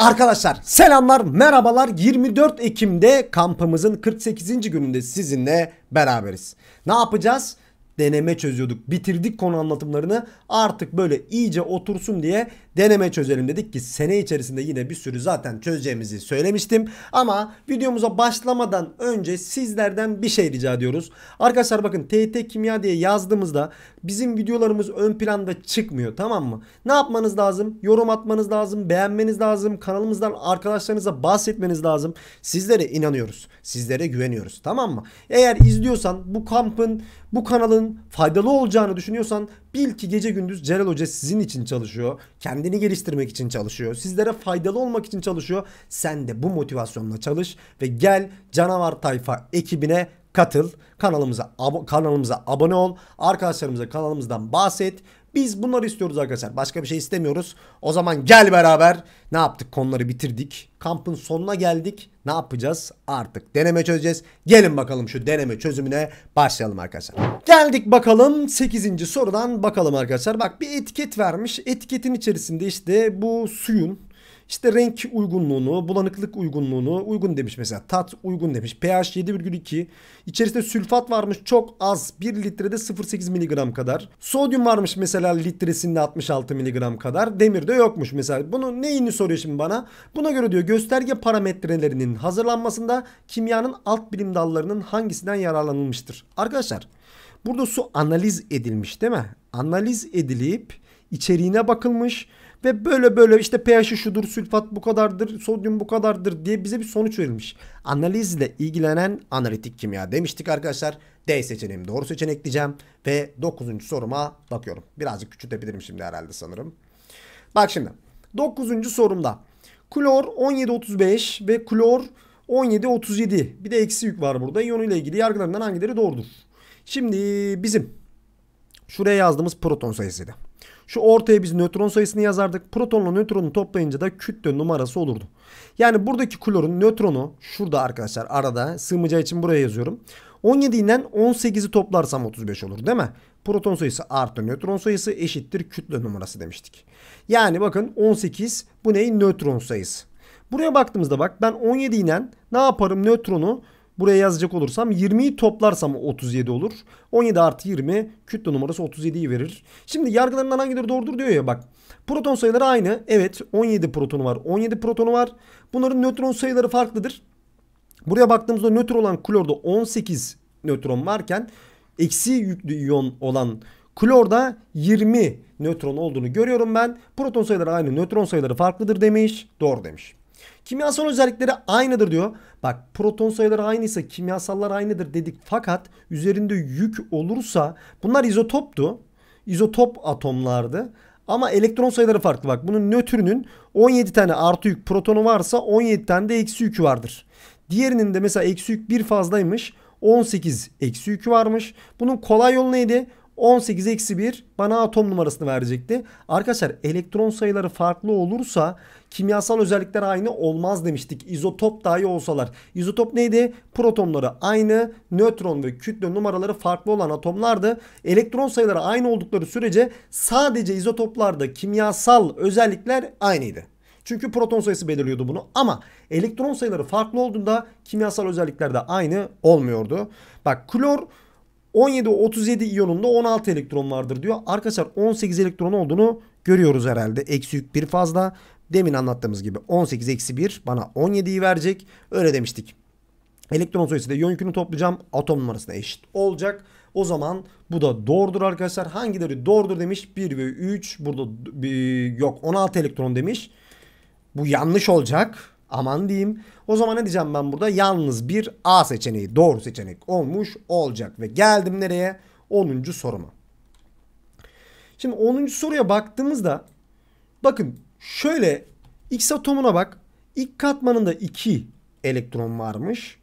Arkadaşlar selamlar merhabalar 24 Ekim'de kampımızın 48. gününde sizinle beraberiz. Ne yapacağız? Deneme çözüyorduk. Bitirdik konu anlatımlarını. Artık böyle iyice otursun diye deneme çözelim dedik ki sene içerisinde yine bir sürü zaten çözeceğimizi söylemiştim. Ama videomuza başlamadan önce sizlerden bir şey rica ediyoruz. Arkadaşlar bakın TT kimya diye yazdığımızda bizim videolarımız ön planda çıkmıyor tamam mı? Ne yapmanız lazım? Yorum atmanız lazım, beğenmeniz lazım, kanalımızdan arkadaşlarınıza bahsetmeniz lazım. Sizlere inanıyoruz. Sizlere güveniyoruz tamam mı? Eğer izliyorsan bu kampın, bu kanalın faydalı olacağını düşünüyorsan bil ki gece gündüz Celal Hoca sizin için çalışıyor. Kendini geliştirmek için çalışıyor. Sizlere faydalı olmak için çalışıyor. Sen de bu motivasyonla çalış ve gel Canavar Tayfa ekibine katıl. Kanalımıza ab kanalımıza abone ol. Arkadaşlarımıza kanalımızdan bahset. Biz bunları istiyoruz arkadaşlar. Başka bir şey istemiyoruz. O zaman gel beraber ne yaptık? Konuları bitirdik. Kampın sonuna geldik. Ne yapacağız? Artık deneme çözeceğiz. Gelin bakalım şu deneme çözümüne başlayalım arkadaşlar. Geldik bakalım 8. sorudan bakalım arkadaşlar. Bak bir etiket vermiş. Etiketin içerisinde işte bu suyun işte renk uygunluğunu, bulanıklık uygunluğunu uygun demiş mesela. Tat uygun demiş. pH 7,2. İçerisinde sülfat varmış çok az. 1 litrede 0,8 mg kadar. Sodyum varmış mesela litresinde 66 mg kadar. Demir de yokmuş mesela. Bunu neyini soruyor şimdi bana? Buna göre diyor gösterge parametrelerinin hazırlanmasında kimyanın alt bilim dallarının hangisinden yararlanılmıştır? Arkadaşlar burada su analiz edilmiş değil mi? Analiz edilip içeriğine bakılmış ve böyle böyle işte pH'i şudur, sülfat bu kadardır, sodyum bu kadardır diye bize bir sonuç verilmiş. Analizle ilgilenen analitik kimya demiştik arkadaşlar. D seçeneğim doğru seçenek diyeceğim. Ve 9. soruma bakıyorum. Birazcık küçültebilirim şimdi herhalde sanırım. Bak şimdi 9. sorumda klor 1735 ve klor 1737 bir de eksi yük var burada. ile ilgili yargılarından hangileri doğrudur? Şimdi bizim şuraya yazdığımız proton sayısıydı. Şu ortaya biz nötron sayısını yazardık. Protonla nötronu toplayınca da kütle numarası olurdu. Yani buradaki klorun nötronu şurada arkadaşlar arada sığmayacağı için buraya yazıyorum. 17'den 18'i toplarsam 35 olur değil mi? Proton sayısı artı nötron sayısı eşittir kütle numarası demiştik. Yani bakın 18 bu ney? Nötron sayısı. Buraya baktığımızda bak ben 17 ile ne yaparım nötronu Buraya yazacak olursam 20'yi toplarsam 37 olur. 17 artı 20 kütle numarası 37'yi verir. Şimdi yargılarından hangileri doğrudur diyor ya bak. Proton sayıları aynı. Evet 17 protonu var. 17 protonu var. Bunların nötron sayıları farklıdır. Buraya baktığımızda nötr olan klorda 18 nötron varken eksi yüklü iyon olan klorda 20 nötron olduğunu görüyorum ben. Proton sayıları aynı nötron sayıları farklıdır demiş. Doğru demiş. Kimyasal özellikleri aynıdır diyor. Bak proton sayıları aynıysa kimyasallar aynıdır dedik. Fakat üzerinde yük olursa bunlar izotoptu. İzotop atomlardı. Ama elektron sayıları farklı bak. Bunun nötrünün 17 tane artı yük protonu varsa 17 tane de eksi yükü vardır. Diğerinin de mesela eksi yük bir fazlaymış. 18 eksi yükü varmış. Bunun kolay yolu neydi? 18 eksi 1 bana atom numarasını verecekti. Arkadaşlar elektron sayıları farklı olursa kimyasal özellikler aynı olmaz demiştik. İzotop dahi olsalar. İzotop neydi? Protonları aynı, nötron ve kütle numaraları farklı olan atomlardı. Elektron sayıları aynı oldukları sürece sadece izotoplarda kimyasal özellikler aynıydı. Çünkü proton sayısı belirliyordu bunu ama elektron sayıları farklı olduğunda kimyasal özellikler de aynı olmuyordu. Bak klor 17-37 iyonunda 16 elektron vardır diyor. Arkadaşlar 18 elektron olduğunu görüyoruz herhalde. Eksi yük bir fazla. Demin anlattığımız gibi 18 eksi 1 bana 17'yi verecek. Öyle demiştik. Elektron sayısı da iyon yükünü toplayacağım. Atom numarasına eşit olacak. O zaman bu da doğrudur arkadaşlar. Hangileri doğrudur demiş? 1 ve 3. Burada yok 16 elektron demiş. Bu yanlış olacak aman diyeyim. O zaman ne diyeceğim ben burada? Yalnız bir A seçeneği doğru seçenek olmuş olacak. Ve geldim nereye? 10. soruma. Şimdi 10. soruya baktığımızda bakın şöyle X atomuna bak. İlk katmanında 2 elektron varmış.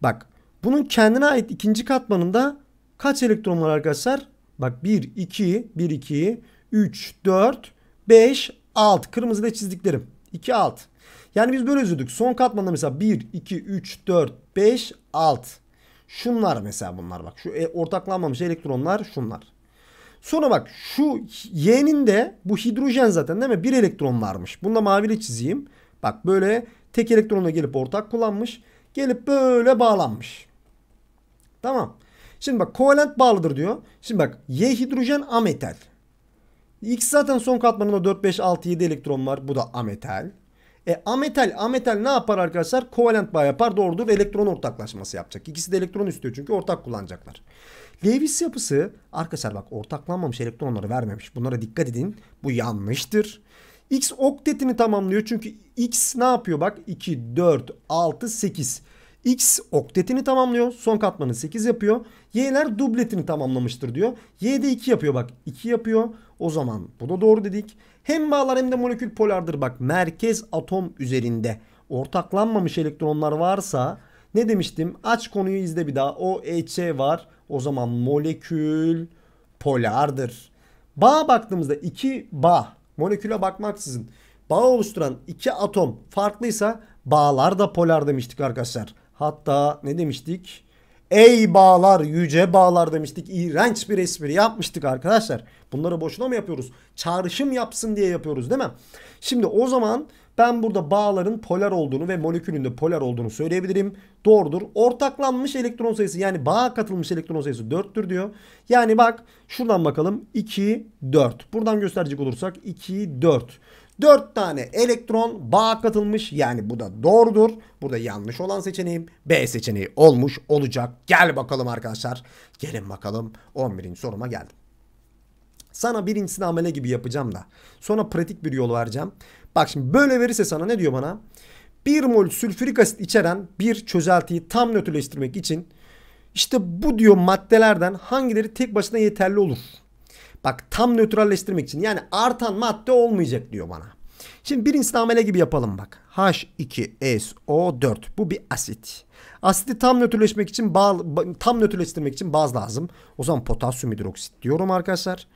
Bak bunun kendine ait ikinci katmanında kaç elektron var arkadaşlar? Bak 1, 2, 1, 2, 3, 4, 5, 6. Kırmızıda çizdiklerim. 2 alt. Yani biz böyle üzüldük. Son katmanda mesela 1, 2, 3, 4, 5, alt. Şunlar mesela bunlar bak. Şu e, ortaklanmamış elektronlar şunlar. Sonra bak şu Y'nin de bu hidrojen zaten değil mi? Bir elektron varmış. Bunu da maviyle çizeyim. Bak böyle tek elektronla gelip ortak kullanmış. Gelip böyle bağlanmış. Tamam. Şimdi bak kovalent bağlıdır diyor. Şimdi bak Y hidrojen ametal. X zaten son katmanında 4, 5, 6, 7 elektron var. Bu da ametal. E, ametal, ametal ne yapar arkadaşlar? Kovalent bağ yapar. Doğrudur. Elektron ortaklaşması yapacak. İkisi de elektron istiyor çünkü ortak kullanacaklar. Lewis yapısı arkadaşlar bak ortaklanmamış elektronları vermemiş. Bunlara dikkat edin. Bu yanlıştır. X oktetini tamamlıyor çünkü X ne yapıyor bak 2, 4, 6, 8. X oktetini tamamlıyor. Son katmanı 8 yapıyor. Y'ler dubletini tamamlamıştır diyor. Y de 2 yapıyor bak. 2 yapıyor. O zaman bu da doğru dedik. Hem bağlar hem de molekül polardır bak. Merkez atom üzerinde ortaklanmamış elektronlar varsa ne demiştim? Aç konuyu izle bir daha. O EC var. O zaman molekül polardır. Bağa baktığımızda iki bağ moleküle bakmaksızın bağ oluşturan iki atom farklıysa bağlar da polar demiştik arkadaşlar. Hatta ne demiştik? Ey bağlar yüce bağlar demiştik. İğrenç bir espri yapmıştık arkadaşlar. Bunları boşuna mı yapıyoruz? Çağrışım yapsın diye yapıyoruz değil mi? Şimdi o zaman ben burada bağların polar olduğunu ve molekülün de polar olduğunu söyleyebilirim. Doğrudur. Ortaklanmış elektron sayısı yani bağa katılmış elektron sayısı 4'tür diyor. Yani bak şuradan bakalım 2, 4. Buradan gösterecek olursak 2, 4. 4 tane elektron bağ katılmış. Yani bu da doğrudur. Burada yanlış olan seçeneğim B seçeneği olmuş olacak. Gel bakalım arkadaşlar. Gelin bakalım 11. soruma geldim. Sana birincisini amele gibi yapacağım da. Sonra pratik bir yol vereceğim. Bak şimdi böyle verirse sana ne diyor bana? 1 mol sülfürik asit içeren bir çözeltiyi tam nötrleştirmek için işte bu diyor maddelerden hangileri tek başına yeterli olur? Bak tam nötralleştirmek için yani artan madde olmayacak diyor bana. Şimdi birincisi amele gibi yapalım bak. H2SO4 bu bir asit. Asiti tam nötrleşmek için bağ, tam nötrleştirmek için baz lazım. O zaman potasyum hidroksit diyorum arkadaşlar.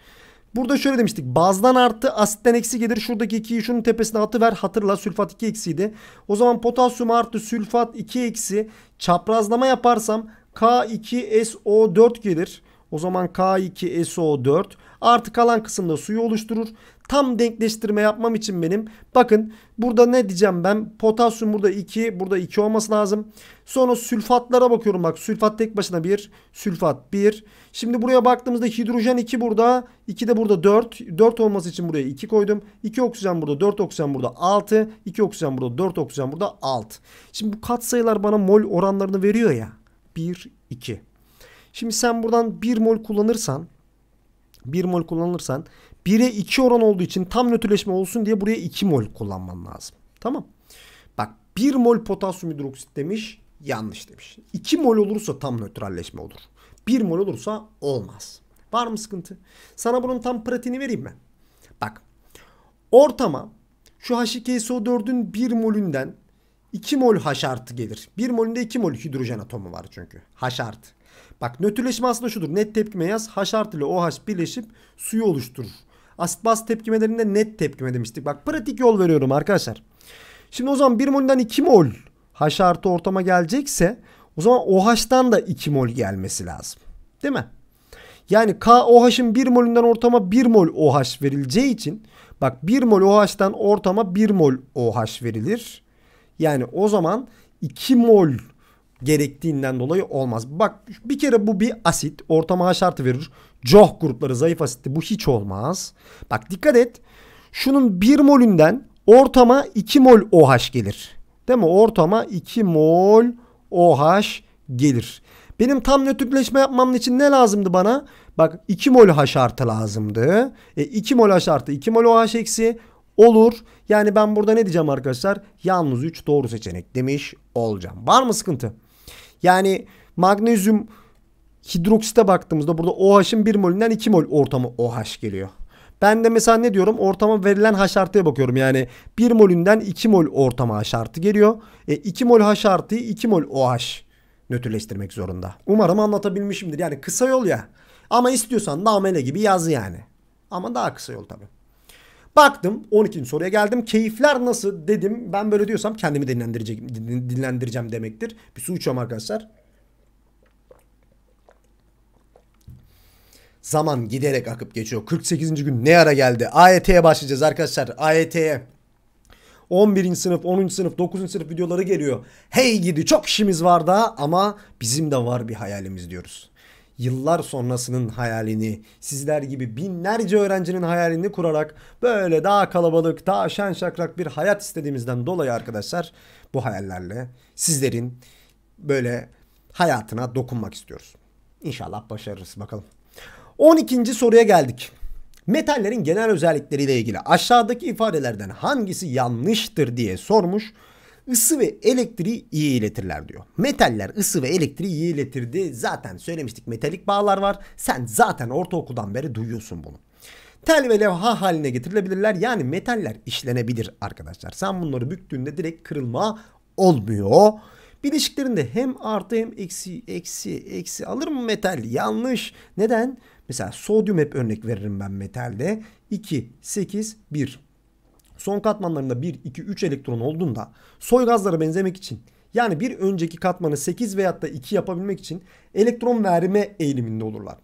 Burada şöyle demiştik. Bazdan artı asitten eksi gelir. Şuradaki 2'yi şunun tepesine atı ver. Hatırla sülfat 2 eksiydi. O zaman potasyum artı sülfat 2 eksi çaprazlama yaparsam K2SO4 gelir. O zaman K2SO4 Artı kalan kısımda suyu oluşturur. Tam denkleştirme yapmam için benim bakın burada ne diyeceğim ben potasyum burada 2 burada 2 olması lazım. Sonra sülfatlara bakıyorum bak sülfat tek başına 1 sülfat 1. Şimdi buraya baktığımızda hidrojen 2 burada 2 de burada 4. 4 olması için buraya 2 koydum. 2 oksijen burada 4 oksijen burada 6. 2 oksijen burada 4 oksijen burada 6. Şimdi bu katsayılar bana mol oranlarını veriyor ya. 1 2. Şimdi sen buradan 1 mol kullanırsan 1 mol kullanırsan 1'e 2 oran olduğu için tam nötrleşme olsun diye buraya 2 mol kullanman lazım. Tamam. Bak 1 mol potasyum hidroksit demiş yanlış demiş. 2 mol olursa tam nötralleşme olur. 1 mol olursa olmaz. Var mı sıkıntı? Sana bunun tam pratiğini vereyim mi? Bak ortama şu H2SO4'ün 1 molünden 2 mol H artı gelir. 1 molünde 2 mol hidrojen atomu var çünkü. H artı. Bak nötrleşme aslında şudur. Net tepkime yaz. H artı ile OH birleşip suyu oluşturur. Asit baz tepkimelerinde net tepkime demiştik. Bak pratik yol veriyorum arkadaşlar. Şimdi o zaman 1 mol'den 2 mol H artı ortama gelecekse o zaman OH'dan da 2 mol gelmesi lazım. Değil mi? Yani KOH'ın 1 molünden ortama 1 mol OH verileceği için bak 1 mol OH'dan ortama 1 mol OH verilir. Yani o zaman 2 mol gerektiğinden dolayı olmaz. Bak bir kere bu bir asit. Ortama haşartı verir. Coh grupları zayıf asitti. Bu hiç olmaz. Bak dikkat et. Şunun 1 molünden ortama 2 mol OH gelir. Değil mi? Ortama 2 mol OH gelir. Benim tam nötrleşme yapmam için ne lazımdı bana? Bak 2 mol H artı lazımdı. E, 2 mol H artı 2 mol OH eksi olur. Yani ben burada ne diyeceğim arkadaşlar? Yalnız 3 doğru seçenek demiş olacağım. Var mı sıkıntı? Yani magnezyum hidroksite baktığımızda burada OH'ın 1 molünden 2 mol ortamı OH geliyor. Ben de mesela ne diyorum? Ortama verilen H artıya bakıyorum. Yani 1 molünden 2 mol ortama H artı geliyor. E, 2 mol H artıyı 2 mol OH nötrleştirmek zorunda. Umarım anlatabilmişimdir. Yani kısa yol ya. Ama istiyorsan namele gibi yaz yani. Ama daha kısa yol tabii. Baktım 12. soruya geldim. Keyifler nasıl dedim. Ben böyle diyorsam kendimi dinlendireceğim, dinlendireceğim demektir. Bir su içiyorum arkadaşlar. Zaman giderek akıp geçiyor. 48. gün ne ara geldi? AYT'ye e başlayacağız arkadaşlar. AYT'ye. E 11. sınıf, 10. sınıf, 9. sınıf videoları geliyor. Hey gidi çok işimiz var daha ama bizim de var bir hayalimiz diyoruz yıllar sonrasının hayalini, sizler gibi binlerce öğrencinin hayalini kurarak böyle daha kalabalık, daha şen şakrak bir hayat istediğimizden dolayı arkadaşlar bu hayallerle sizlerin böyle hayatına dokunmak istiyoruz. İnşallah başarırız bakalım. 12. soruya geldik. Metallerin genel özellikleriyle ilgili aşağıdaki ifadelerden hangisi yanlıştır diye sormuş ısı ve elektriği iyi iletirler diyor. Metaller ısı ve elektriği iyi iletirdi. Zaten söylemiştik metalik bağlar var. Sen zaten ortaokuldan beri duyuyorsun bunu. Tel ve levha haline getirilebilirler. Yani metaller işlenebilir arkadaşlar. Sen bunları büktüğünde direkt kırılma olmuyor. Bileşiklerinde hem artı hem eksi eksi eksi alır mı metal? Yanlış. Neden? Mesela sodyum hep örnek veririm ben metalde. 2, 8, 1 son katmanlarında 1, 2, 3 elektron olduğunda soy gazlara benzemek için yani bir önceki katmanı 8 veyahut da 2 yapabilmek için elektron verme eğiliminde olurlar.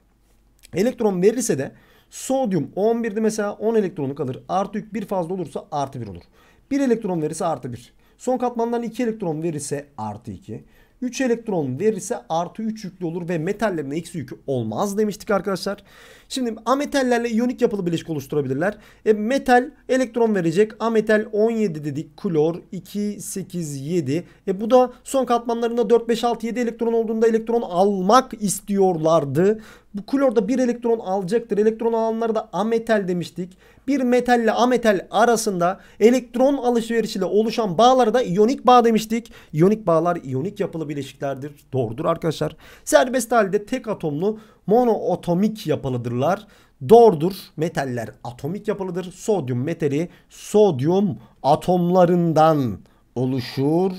Elektron verirse de sodyum 11'de mesela 10 elektronu kalır. Artı yük bir fazla olursa artı 1 olur. 1 elektron verirse artı 1. Son katmandan 2 elektron verirse artı 2. 3 elektron verirse artı 3 yüklü olur ve metallerin eksi yükü olmaz demiştik arkadaşlar. Şimdi ametallerle iyonik yapılı bileşik oluşturabilirler. E, metal elektron verecek. Ametal 17 dedik. Klor 2, 8, 7. E, bu da son katmanlarında 4, 5, 6, 7 elektron olduğunda elektron almak istiyorlardı. Bu klor da bir elektron alacaktır. Elektron alanlara da ametal demiştik. Bir metalle ametal arasında elektron alışverişiyle oluşan bağlara da iyonik bağ demiştik. İyonik bağlar iyonik yapılı bileşiklerdir. Doğrudur arkadaşlar. Serbest halde tek atomlu monoatomik yapılıdırlar. Doğrudur. Metaller atomik yapılıdır. Sodyum metali sodyum atomlarından oluşur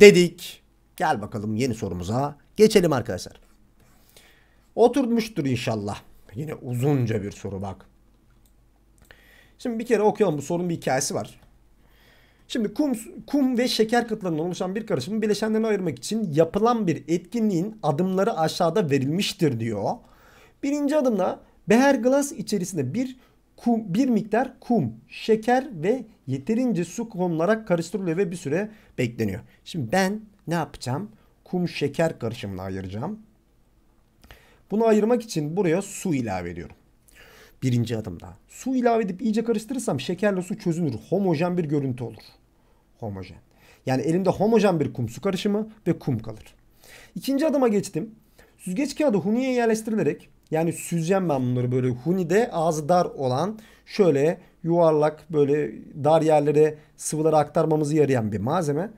dedik. Gel bakalım yeni sorumuza. Geçelim arkadaşlar. Oturmuştur inşallah. Yine uzunca bir soru bak. Şimdi bir kere okuyalım. Bu sorunun bir hikayesi var. Şimdi kum, kum ve şeker kıtlarından oluşan bir karışımın bileşenlerini ayırmak için yapılan bir etkinliğin adımları aşağıda verilmiştir diyor. Birinci adımda beher glass içerisinde bir kum, bir miktar kum, şeker ve yeterince su konularak karıştırılıyor ve bir süre bekleniyor. Şimdi ben ne yapacağım? Kum şeker karışımını ayıracağım. Bunu ayırmak için buraya su ilave ediyorum. Birinci adımda. Su ilave edip iyice karıştırırsam şekerle su çözünür. Homojen bir görüntü olur. Homojen. Yani elimde homojen bir kum su karışımı ve kum kalır. İkinci adıma geçtim. Süzgeç kağıdı huniye yerleştirilerek yani süzeceğim ben bunları böyle hunide ağzı dar olan şöyle yuvarlak böyle dar yerlere sıvıları aktarmamızı yarayan bir malzeme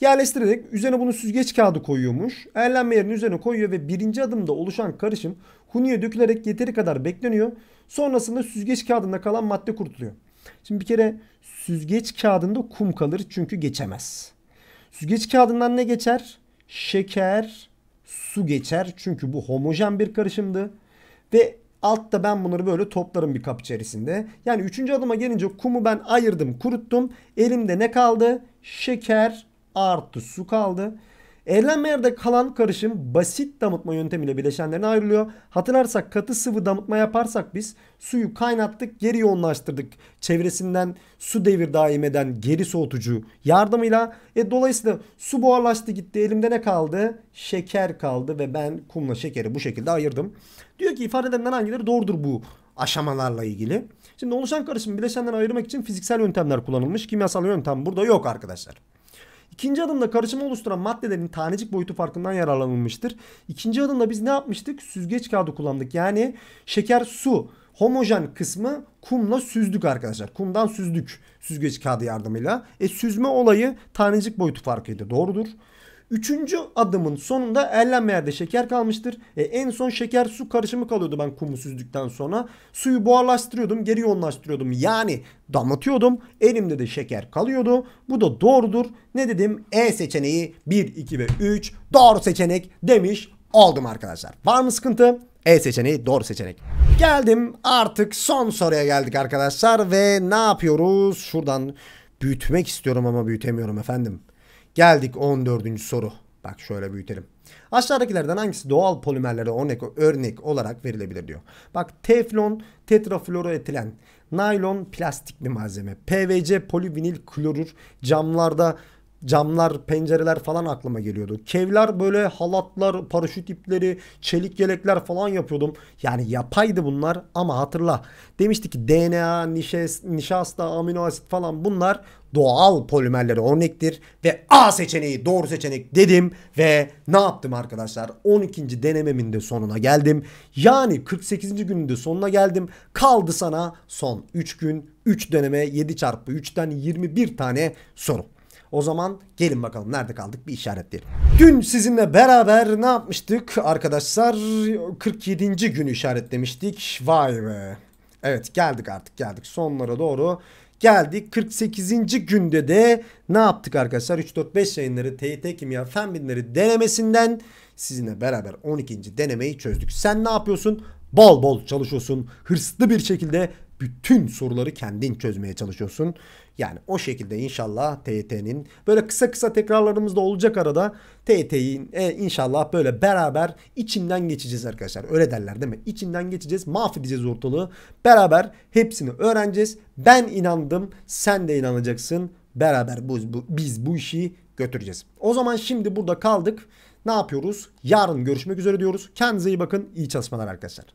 yerleştirerek üzerine bunu süzgeç kağıdı koyuyormuş. Erlenme yerinin üzerine koyuyor ve birinci adımda oluşan karışım huniye dökülerek yeteri kadar bekleniyor. Sonrasında süzgeç kağıdında kalan madde kurtuluyor. Şimdi bir kere süzgeç kağıdında kum kalır çünkü geçemez. Süzgeç kağıdından ne geçer? Şeker, su geçer. Çünkü bu homojen bir karışımdı. Ve altta ben bunları böyle toplarım bir kap içerisinde. Yani üçüncü adıma gelince kumu ben ayırdım, kuruttum. Elimde ne kaldı? Şeker, artı su kaldı. Erilen kalan karışım basit damıtma yöntemiyle bileşenlerine ayrılıyor. Hatırlarsak katı sıvı damıtma yaparsak biz suyu kaynattık geri yoğunlaştırdık. Çevresinden su devir daim eden geri soğutucu yardımıyla. E, dolayısıyla su buharlaştı gitti elimde ne kaldı? Şeker kaldı ve ben kumla şekeri bu şekilde ayırdım. Diyor ki ifade edenler hangileri doğrudur bu aşamalarla ilgili. Şimdi oluşan karışım bileşenden ayırmak için fiziksel yöntemler kullanılmış. Kimyasal yöntem burada yok arkadaşlar. İkinci adımda karışımı oluşturan maddelerin tanecik boyutu farkından yararlanılmıştır. İkinci adımda biz ne yapmıştık? Süzgeç kağıdı kullandık. Yani şeker su homojen kısmı kumla süzdük arkadaşlar. Kumdan süzdük süzgeç kağıdı yardımıyla. E süzme olayı tanecik boyutu farkıydı. Doğrudur. Üçüncü adımın sonunda erlenmelerde şeker kalmıştır. E, en son şeker su karışımı kalıyordu ben kumu süzdükten sonra. Suyu buharlaştırıyordum geri yoğunlaştırıyordum. Yani damlatıyordum. Elimde de şeker kalıyordu. Bu da doğrudur. Ne dedim? E seçeneği 1, 2 ve 3 doğru seçenek demiş oldum arkadaşlar. Var mı sıkıntı? E seçeneği doğru seçenek. Geldim artık son soruya geldik arkadaşlar ve ne yapıyoruz? Şuradan büyütmek istiyorum ama büyütemiyorum efendim. Geldik 14. soru. Bak şöyle büyütelim. Aşağıdakilerden hangisi doğal polimerlere örnek, örnek olarak verilebilir diyor. Bak teflon, tetrafluoroetilen, naylon plastik bir malzeme. PVC polivinil klorür camlarda camlar, pencereler falan aklıma geliyordu. Kevlar böyle halatlar, paraşüt ipleri, çelik yelekler falan yapıyordum. Yani yapaydı bunlar ama hatırla. Demiştik ki DNA, nişasta, amino asit falan bunlar doğal polimerlere örnektir ve A seçeneği doğru seçenek dedim ve ne yaptım arkadaşlar? 12. denememin de sonuna geldim. Yani 48. günün de sonuna geldim. Kaldı sana son 3 gün 3 deneme 7 çarpı 3'ten 21 tane soru. O zaman gelin bakalım nerede kaldık bir işaretleyelim. Dün sizinle beraber ne yapmıştık arkadaşlar? 47. günü işaretlemiştik. Vay be. Evet geldik artık geldik sonlara doğru geldik 48. günde de ne yaptık arkadaşlar? 3-4-5 yayınları TYT Kimya Fen Bilimleri denemesinden sizinle beraber 12. denemeyi çözdük. Sen ne yapıyorsun? Bol bol çalışıyorsun. Hırslı bir şekilde bütün soruları kendin çözmeye çalışıyorsun. Yani o şekilde inşallah TYT'nin böyle kısa kısa tekrarlarımız da olacak arada TYT'yi e, inşallah böyle beraber içinden geçeceğiz arkadaşlar. Öyle derler değil mi? İçinden geçeceğiz, mahvedeceğiz ortalığı. Beraber hepsini öğreneceğiz. Ben inandım, sen de inanacaksın. Beraber bu, bu, biz bu işi götüreceğiz. O zaman şimdi burada kaldık. Ne yapıyoruz? Yarın görüşmek üzere diyoruz. Kendinize iyi bakın. İyi çalışmalar arkadaşlar.